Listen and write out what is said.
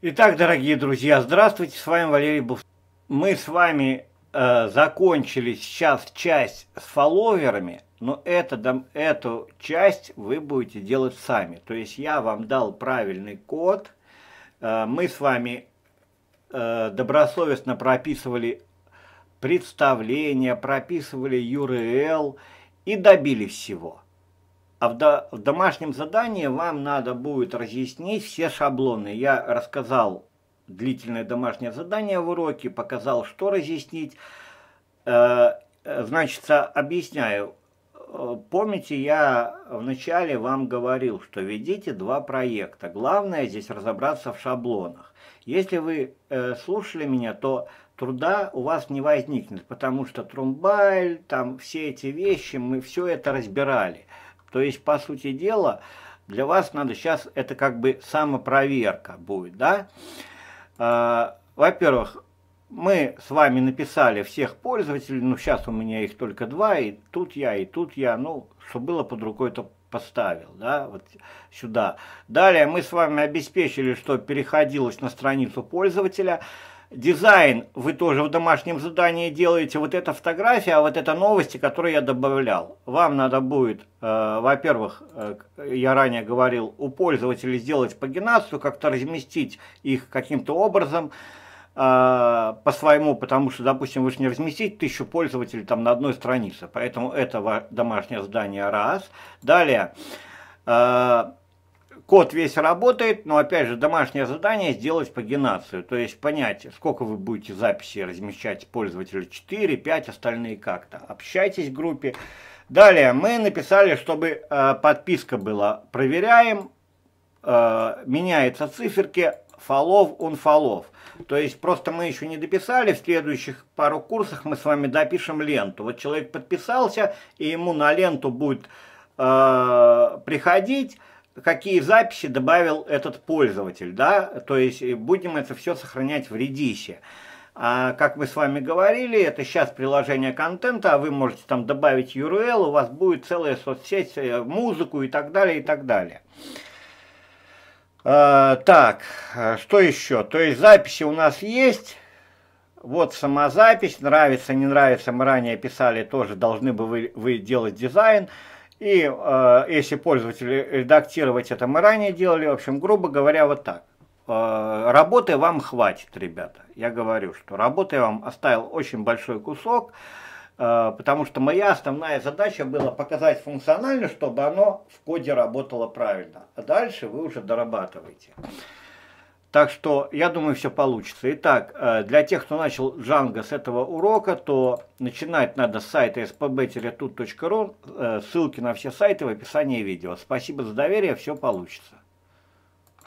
Итак, дорогие друзья, здравствуйте, с вами Валерий Буф. Мы с вами э, закончили сейчас часть с фолловерами, но это, да, эту часть вы будете делать сами. То есть я вам дал правильный код, э, мы с вами э, добросовестно прописывали представление, прописывали URL и добились всего. А в, до, в домашнем задании вам надо будет разъяснить все шаблоны. Я рассказал длительное домашнее задание в уроке, показал, что разъяснить. Э, э, значит, объясняю. Э, помните, я вначале вам говорил, что ведите два проекта. Главное здесь разобраться в шаблонах. Если вы слушали меня, то труда у вас не возникнет, потому что трумбаль, там все эти вещи, мы все это разбирали. То есть, по сути дела, для вас надо сейчас, это как бы самопроверка будет, да? А, во-первых, мы с вами написали всех пользователей, ну сейчас у меня их только два, и тут я, и тут я, ну, что было под рукой, то поставил, да, вот сюда. Далее мы с вами обеспечили, что переходилось на страницу пользователя, дизайн вы тоже в домашнем задании делаете, вот эта фотография, а вот это новости, которые я добавлял. Вам надо будет, э, во-первых, э, я ранее говорил, у пользователей сделать пагинацию, как-то разместить их каким-то образом э, по своему, потому что, допустим, вы же не разместить тысячу пользователей там на одной странице, поэтому это домашнее задание раз. Далее, э, код весь работает, но опять же домашнее задание сделать пагинацию, то есть понять, сколько вы будете записи размещать пользователю 4, 5, остальные как-то. Общайтесь в группе. Далее мы написали, чтобы э, подписка была. Проверяем, э, меняются циферки, фолов, он фолов. То есть просто мы еще не дописали, в следующих пару курсах мы с вами допишем ленту. Вот человек подписался, и ему на ленту будет э, приходить какие записи добавил этот пользователь, да, то есть э, будем это все сохранять в редисе. А, как мы с вами говорили, это сейчас приложение контента, а вы можете там добавить URL, у вас будет целая соцсеть, э, музыку и так далее, и так далее. А, так, а что еще? То есть записи у нас есть, вот сама запись, нравится, не нравится, мы ранее писали, тоже должны бы вы, вы делать дизайн. Дизайн. И э, если пользователь редактировать это мы ранее делали, в общем, грубо говоря, вот так. Э, работы вам хватит, ребята. Я говорю, что работы я вам оставил очень большой кусок, э, потому что моя основная задача была показать функционально, чтобы оно в коде работало правильно. А дальше вы уже дорабатываете. Так что я думаю, все получится. Итак, э, для тех, кто начал Django с этого урока, то начинать надо с сайта spb-tut.ru. Э, ссылки на все сайты в описании видео. Спасибо за доверие, все получится.